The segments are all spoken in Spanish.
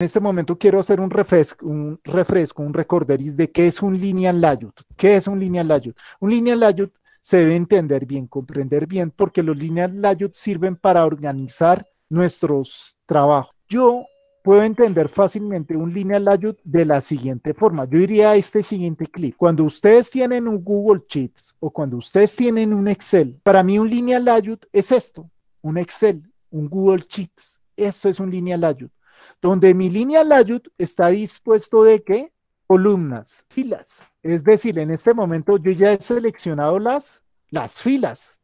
En este momento quiero hacer un refresco, un refresco, un recorderis de qué es un lineal layout. ¿Qué es un lineal layout? Un lineal layout se debe entender bien, comprender bien, porque los lineal layout sirven para organizar nuestros trabajos. Yo puedo entender fácilmente un lineal layout de la siguiente forma. Yo iría a este siguiente clip. Cuando ustedes tienen un Google Sheets o cuando ustedes tienen un Excel, para mí un lineal layout es esto, un Excel, un Google Sheets. Esto es un lineal layout donde mi línea Layout está dispuesto de qué? Columnas, filas. Es decir, en este momento yo ya he seleccionado las, filas.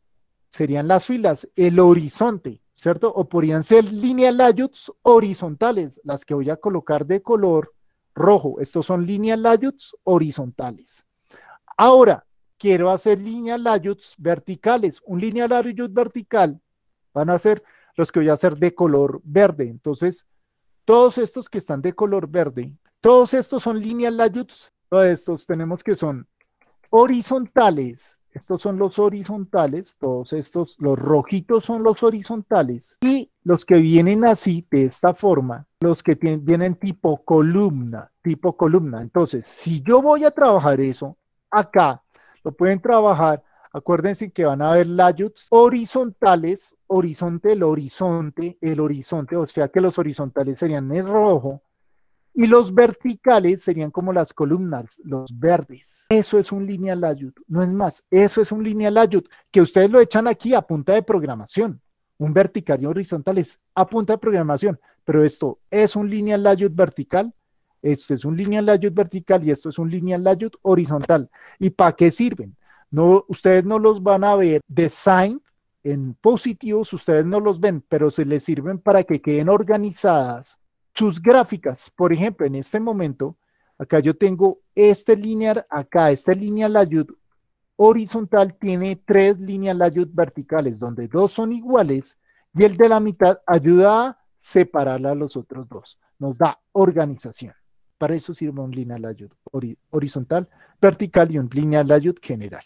Serían las filas, el horizonte, ¿cierto? O podrían ser líneas layouts horizontales, las que voy a colocar de color rojo. Estos son líneas layouts horizontales. Ahora, quiero hacer líneas layouts verticales. Un línea Layout vertical van a ser los que voy a hacer de color verde. Entonces, todos estos que están de color verde, todos estos son líneas layouts, todos estos tenemos que son horizontales, estos son los horizontales, todos estos, los rojitos son los horizontales y los que vienen así, de esta forma, los que vienen tipo columna, tipo columna. Entonces, si yo voy a trabajar eso acá, lo pueden trabajar Acuérdense que van a haber layouts horizontales, horizonte, el horizonte, el horizonte, o sea que los horizontales serían en rojo y los verticales serían como las columnas, los verdes. Eso es un lineal layout, no es más, eso es un lineal layout que ustedes lo echan aquí a punta de programación. Un vertical y horizontal es a punta de programación, pero esto es un lineal layout vertical, esto es un lineal layout vertical y esto es un lineal layout horizontal. ¿Y para qué sirven? No, ustedes no los van a ver design en positivos, ustedes no los ven, pero se les sirven para que queden organizadas sus gráficas. Por ejemplo, en este momento, acá yo tengo este linear, acá esta línea ayuda horizontal tiene tres líneas ayuda verticales, donde dos son iguales y el de la mitad ayuda a separar a los otros dos. Nos da organización. Para eso sirve un lineal ayuda horizontal, vertical y un lineal ayuda general.